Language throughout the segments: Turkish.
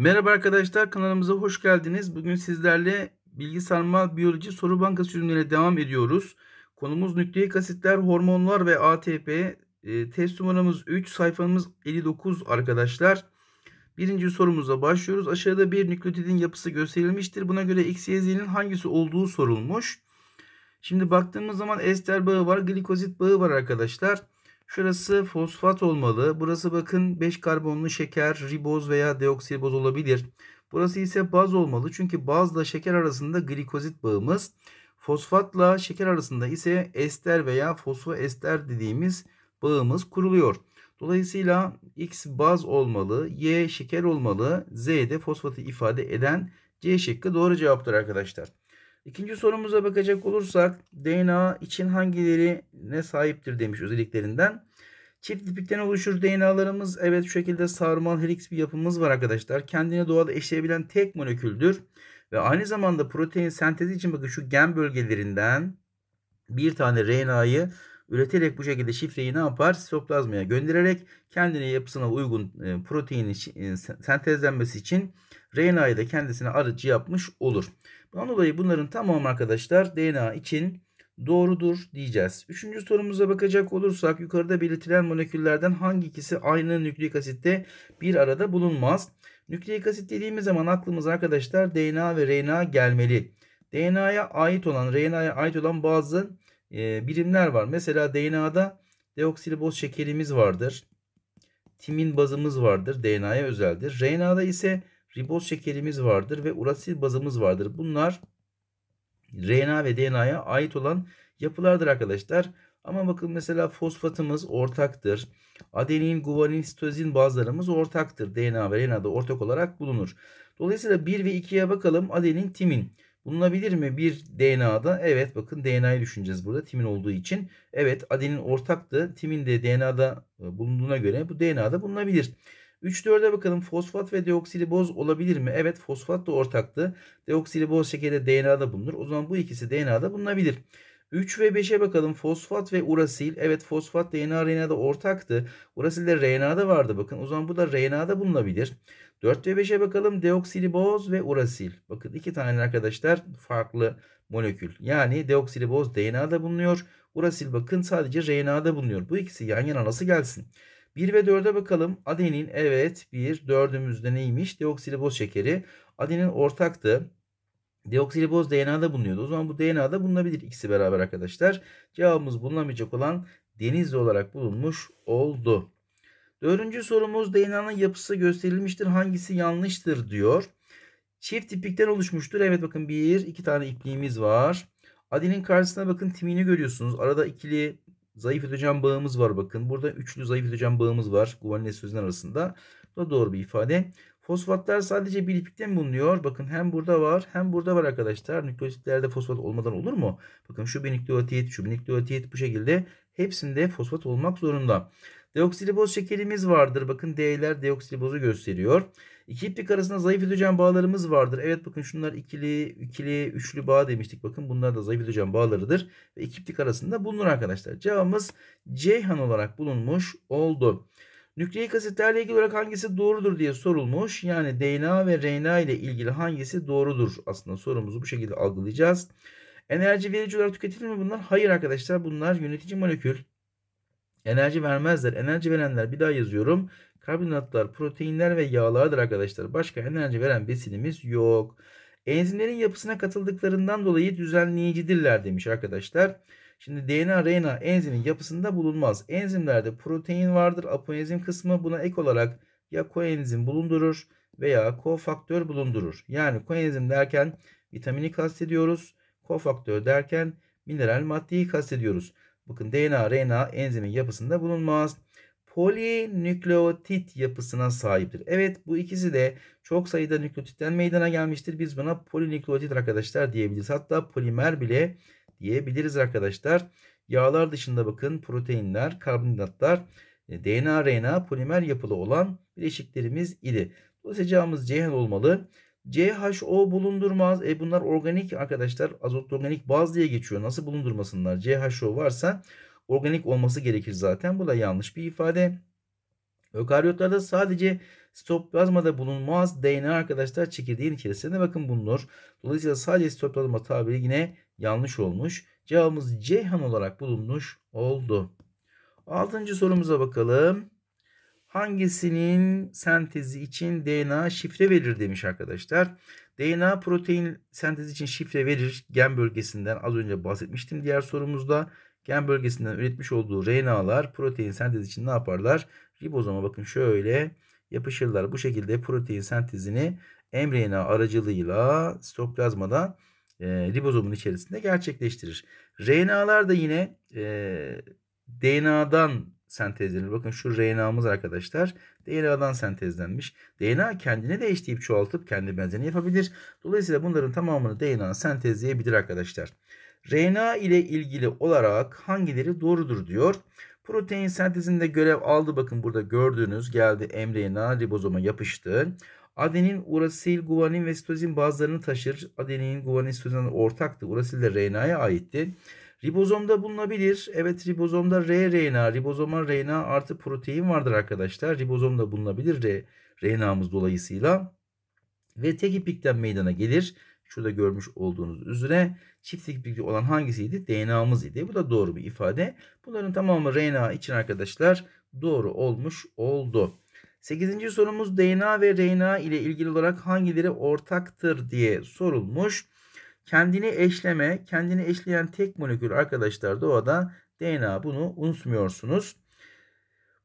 Merhaba arkadaşlar kanalımıza hoş geldiniz. Bugün sizlerle bilgi sarmal biyoloji soru bankası ürünlerine devam ediyoruz. Konumuz nükleik asitler, hormonlar ve ATP. E, ee, test numaramız 3, sayfamız 59 arkadaşlar. Birinci sorumuza başlıyoruz. Aşağıda bir nükleotidin yapısı gösterilmiştir. Buna göre X, Y, Z'nin hangisi olduğu sorulmuş. Şimdi baktığımız zaman ester bağı var, glikozit bağı var arkadaşlar. Arkadaşlar. Şurası fosfat olmalı. Burası bakın 5 karbonlu şeker, riboz veya deoksiriboz olabilir. Burası ise baz olmalı. Çünkü bazla şeker arasında glikozit bağımız. Fosfatla şeker arasında ise ester veya fosfoester dediğimiz bağımız kuruluyor. Dolayısıyla X baz olmalı, Y şeker olmalı, Z de fosfatı ifade eden C şıkkı doğru cevaptır arkadaşlar. İkinci sorumuza bakacak olursak DNA için hangileri ne sahiptir demiş özelliklerinden. Çift lipikten oluşur DNA'larımız evet şu şekilde sarmal helix bir yapımız var arkadaşlar. Kendine doğal eşleyebilen tek moleküldür. Ve aynı zamanda protein sentezi için bakın şu gen bölgelerinden bir tane RNA'yı üreterek bu şekilde şifreyi ne yapar? Sitoplazmaya göndererek kendine yapısına uygun e, proteinin e, sentezlenmesi için RNA'yı da kendisine arıcı yapmış olur. Bundan dolayı bunların tamamı arkadaşlar DNA için doğrudur diyeceğiz. Üçüncü sorumuza bakacak olursak yukarıda belirtilen moleküllerden hangi ikisi aynı nükleik asitte bir arada bulunmaz? Nükleik asit dediğimiz zaman aklımıza arkadaşlar DNA ve RNA gelmeli. DNA'ya ait olan, RNA'ya ait olan bazı e, birimler var. Mesela DNA'da deoksiriboz şekerimiz vardır. Timin bazımız vardır. DNA'ya özeldir. RNA'da ise riboz şekerimiz vardır ve urasil bazımız vardır. Bunlar RNA ve DNA'ya ait olan yapılardır arkadaşlar. Ama bakın mesela fosfatımız ortaktır. Adenin, guvanin, sitozin bazlarımız ortaktır. DNA ve RNA'da ortak olarak bulunur. Dolayısıyla 1 ve 2'ye bakalım. Adenin, timin. Bulunabilir mi bir DNA'da? Evet bakın DNA'yı düşüneceğiz burada timin olduğu için. Evet adenin ortaktı. Timin de DNA'da e, bulunduğuna göre bu DNA'da bulunabilir. 3-4'e bakalım. Fosfat ve deoksiriboz olabilir mi? Evet fosfat da ortaktı. Deoksiriboz şekerde DNA'da bulunur. O zaman bu ikisi DNA'da bulunabilir. 3 ve 5'e bakalım. Fosfat ve urasil. Evet fosfat DNA RNA'da ortaktı. Urasil de RNA'da vardı bakın. O zaman bu da RNA'da bulunabilir. 4 ve 5'e bakalım. Deoksiriboz ve urasil. Bakın iki tane arkadaşlar farklı molekül. Yani deoksiriboz DNA'da bulunuyor. Urasil bakın sadece RNA'da bulunuyor. Bu ikisi yan yana nasıl gelsin? 1 ve 4'e bakalım. Adenin evet 1. 4'ümüzde neymiş? Deoksiriboz şekeri. Adenin ortaktı. Deoksiriboz DNA'da bulunuyordu. O zaman bu DNA'da bulunabilir ikisi beraber arkadaşlar. Cevabımız bulunamayacak olan denizli olarak bulunmuş oldu. Dördüncü sorumuz DNA'nın yapısı gösterilmiştir. Hangisi yanlıştır diyor. Çift iplikten oluşmuştur. Evet bakın bir iki tane ipliğimiz var. Adenin karşısına bakın timini görüyorsunuz. Arada ikili Zayıf hidrojen bağımız var bakın. Burada üçlü zayıf hidrojen bağımız var. Guvanil sözler arasında. Bu da doğru bir ifade. Fosfatlar sadece bir lipikte mi bulunuyor? Bakın hem burada var hem burada var arkadaşlar. Nükleotitlerde fosfat olmadan olur mu? Bakın şu bir nükleotit, şu bir nükleotit bu şekilde hepsinde fosfat olmak zorunda. Deoksiriboz şekerimiz vardır. Bakın D'ler deoksiribozu gösteriyor. İki iplik arasında zayıf hidrojen bağlarımız vardır. Evet bakın şunlar ikili, ikili, üçlü bağ demiştik. Bakın bunlar da zayıf hidrojen bağlarıdır. Ve iki iplik arasında bulunur arkadaşlar. Cevabımız Ceyhan olarak bulunmuş oldu. Nükleik asitlerle ilgili olarak hangisi doğrudur diye sorulmuş. Yani DNA ve RNA ile ilgili hangisi doğrudur? Aslında sorumuzu bu şekilde algılayacağız. Enerji verici olarak tüketilir mi bunlar? Hayır arkadaşlar bunlar yönetici molekül. Enerji vermezler. Enerji verenler bir daha yazıyorum. Karbonhidratlar, proteinler ve yağlardır arkadaşlar. Başka enerji veren besinimiz yok. Enzimlerin yapısına katıldıklarından dolayı düzenleyicidirler demiş arkadaşlar. Şimdi DNA, RNA enzimin yapısında bulunmaz. Enzimlerde protein vardır. Apoenzim kısmı buna ek olarak ya koenzim bulundurur veya kofaktör bulundurur. Yani koenzim derken vitamini kastediyoruz. Kofaktör derken mineral maddeyi kastediyoruz. Bakın DNA, RNA enzimin yapısında bulunmaz. Polinükleotit yapısına sahiptir. Evet bu ikisi de çok sayıda nükleotitten meydana gelmiştir. Biz buna polinükleotit arkadaşlar diyebiliriz. Hatta polimer bile diyebiliriz arkadaşlar. Yağlar dışında bakın proteinler, karbonhidratlar, e, DNA, RNA polimer yapılı olan bileşiklerimiz idi. Dolayısıyla cevabımız Ceyhan olmalı. CHO bulundurmaz. E bunlar organik arkadaşlar. azotlu organik baz diye geçiyor. Nasıl bulundurmasınlar? CHO varsa organik olması gerekir zaten. Bu da yanlış bir ifade. Ökaryotlarda sadece sitoplazmada bulunmaz DNA arkadaşlar çekirdeğin içerisinde bakın bulunur. Dolayısıyla sadece sitoplazma tabiri yine yanlış olmuş. Cevabımız Ceyhan olarak bulunmuş oldu. Altıncı sorumuza bakalım hangisinin sentezi için DNA şifre verir demiş arkadaşlar. DNA protein sentezi için şifre verir. Gen bölgesinden az önce bahsetmiştim diğer sorumuzda. Gen bölgesinden üretmiş olduğu RNA'lar protein sentezi için ne yaparlar? Ribozoma bakın şöyle yapışırlar. Bu şekilde protein sentezini mRNA aracılığıyla sitoplazmada e, ribozomun içerisinde gerçekleştirir. RNA'lar da yine e, DNA'dan sentezlenir. Bakın şu RNA'mız arkadaşlar DNA'dan sentezlenmiş. DNA kendini değiştirip çoğaltıp kendi benzerini yapabilir. Dolayısıyla bunların tamamını DNA sentezleyebilir arkadaşlar. RNA ile ilgili olarak hangileri doğrudur diyor. Protein sentezinde görev aldı. Bakın burada gördüğünüz geldi mRNA ribozoma yapıştı. Adenin, urasil, guanin ve sitozin bazılarını taşır. Adenin, guanin, sitozin ortaktı. Urasil de RNA'ya aitti. Ribozomda bulunabilir. Evet ribozomda R-RNA, ribozoma RNA artı protein vardır arkadaşlar. Ribozomda bulunabilir R, RNA'mız dolayısıyla. Ve tek iplikten meydana gelir. Şurada görmüş olduğunuz üzere çift iplikli olan hangisiydi? DNA'mız idi. Bu da doğru bir ifade. Bunların tamamı RNA için arkadaşlar doğru olmuş oldu. 8. sorumuz DNA ve RNA ile ilgili olarak hangileri ortaktır diye sorulmuş. Kendini eşleme, kendini eşleyen tek molekül arkadaşlar doğada DNA bunu unutmuyorsunuz.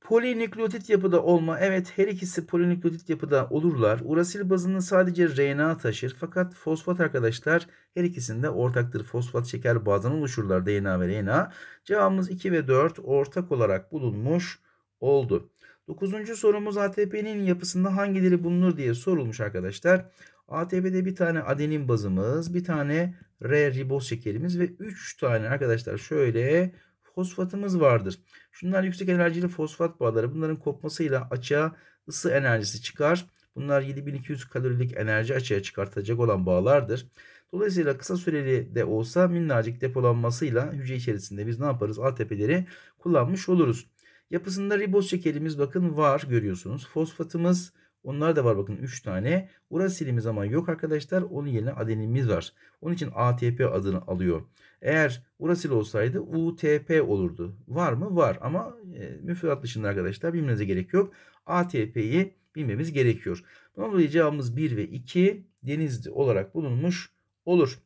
Polinükleotit yapıda olma. Evet her ikisi polinükleotit yapıda olurlar. Urasil bazını sadece RNA taşır. Fakat fosfat arkadaşlar her ikisinde ortaktır. Fosfat şeker bazdan oluşurlar DNA ve RNA. Cevabımız 2 ve 4 ortak olarak bulunmuş oldu. Dokuzuncu sorumuz ATP'nin yapısında hangileri bulunur diye sorulmuş arkadaşlar. ATP'de bir tane adenin bazımız, bir tane R riboz şekerimiz ve 3 tane arkadaşlar şöyle fosfatımız vardır. Şunlar yüksek enerjili fosfat bağları. Bunların kopmasıyla açığa ısı enerjisi çıkar. Bunlar 7200 kalorilik enerji açığa çıkartacak olan bağlardır. Dolayısıyla kısa süreli de olsa minnacık depolanmasıyla hücre içerisinde biz ne yaparız? ATP'leri kullanmış oluruz. Yapısında riboz şekerimiz bakın var görüyorsunuz. Fosfatımız onlar da var bakın 3 tane. Urasilimiz ama yok arkadaşlar. Onun yerine adenimiz var. Onun için ATP adını alıyor. Eğer urasil olsaydı UTP olurdu. Var mı? Var ama e, müfredat dışında arkadaşlar bilmenize gerek yok. ATP'yi bilmemiz gerekiyor. Bunun dolayı cevabımız 1 ve 2 denizli olarak bulunmuş olur.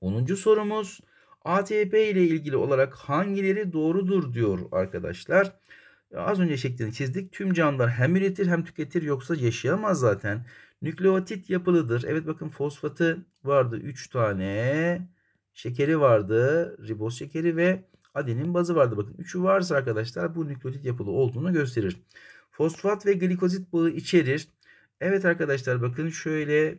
10. sorumuz ATP ile ilgili olarak hangileri doğrudur diyor arkadaşlar. E, az önce şeklini çizdik. Tüm canlılar hem üretir hem tüketir yoksa yaşayamaz zaten. Nükleotit yapılıdır. Evet bakın fosfatı vardı 3 tane. Şekeri vardı. Riboz şekeri ve adenin bazı vardı. Bakın üçü varsa arkadaşlar bu nükleotit yapılı olduğunu gösterir. Fosfat ve glikozit bağı içerir. Evet arkadaşlar bakın şöyle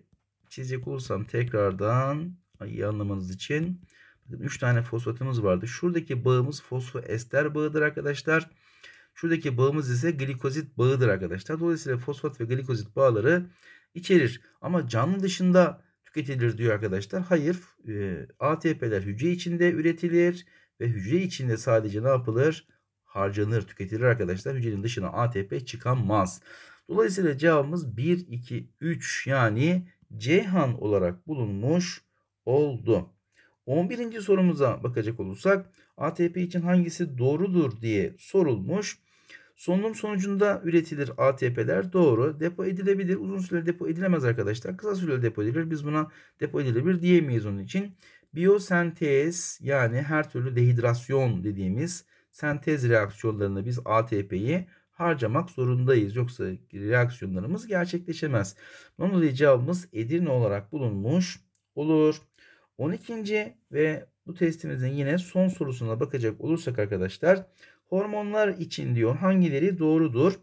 çizecek olursam tekrardan iyi anlamanız için. Bakın 3 tane fosfatımız vardı. Şuradaki bağımız fosfoester bağıdır arkadaşlar. Arkadaşlar. Şuradaki bağımız ise glikozit bağıdır arkadaşlar. Dolayısıyla fosfat ve glikozit bağları içerir. Ama canlı dışında tüketilir diyor arkadaşlar. Hayır e, ATP'ler hücre içinde üretilir ve hücre içinde sadece ne yapılır? Harcanır, tüketilir arkadaşlar. Hücrenin dışına ATP çıkamaz. Dolayısıyla cevabımız 1, 2, 3 yani Ceyhan olarak bulunmuş oldu. 11. sorumuza bakacak olursak ATP için hangisi doğrudur diye sorulmuş. Solunum sonucunda üretilir ATP'ler doğru. Depo edilebilir. Uzun süreli depo edilemez arkadaşlar. Kısa süreli depo edilir. Biz buna depo edilebilir diyemeyiz onun için. Biosentez yani her türlü dehidrasyon dediğimiz sentez reaksiyonlarında biz ATP'yi harcamak zorundayız. Yoksa reaksiyonlarımız gerçekleşemez. Bunun dolayı cevabımız Edirne olarak bulunmuş olur. 12. ve bu testimizin yine son sorusuna bakacak olursak arkadaşlar hormonlar için diyor hangileri doğrudur?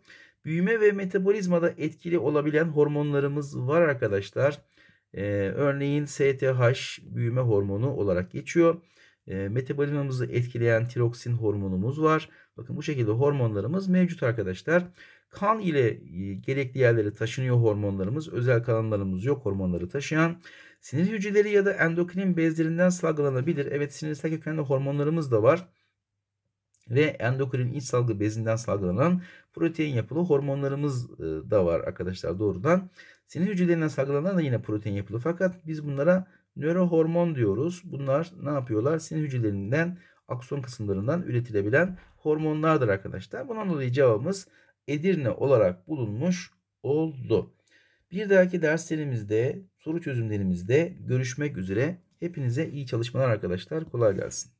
Büyüme ve metabolizmada etkili olabilen hormonlarımız var arkadaşlar. Ee, örneğin STH büyüme hormonu olarak geçiyor. Ee, metabolizmamızı etkileyen tiroksin hormonumuz var. Bakın bu şekilde hormonlarımız mevcut arkadaşlar. Kan ile e, gerekli yerlere taşınıyor hormonlarımız. Özel kanallarımız yok hormonları taşıyan. Sinir hücreleri ya da endokrin bezlerinden salgılanabilir. Evet sinirsel kökenli hormonlarımız da var ve endokrin iç salgı bezinden salgılanan protein yapılı hormonlarımız e, da var arkadaşlar doğrudan. Sinir hücrelerinden salgılanan da yine protein yapılı fakat biz bunlara nörohormon diyoruz. Bunlar ne yapıyorlar? Sinir hücrelerinden akson kısımlarından üretilebilen hormonlardır arkadaşlar. Bundan dolayı cevabımız Edirne olarak bulunmuş oldu. Bir dahaki derslerimizde, soru çözümlerimizde görüşmek üzere. Hepinize iyi çalışmalar arkadaşlar. Kolay gelsin.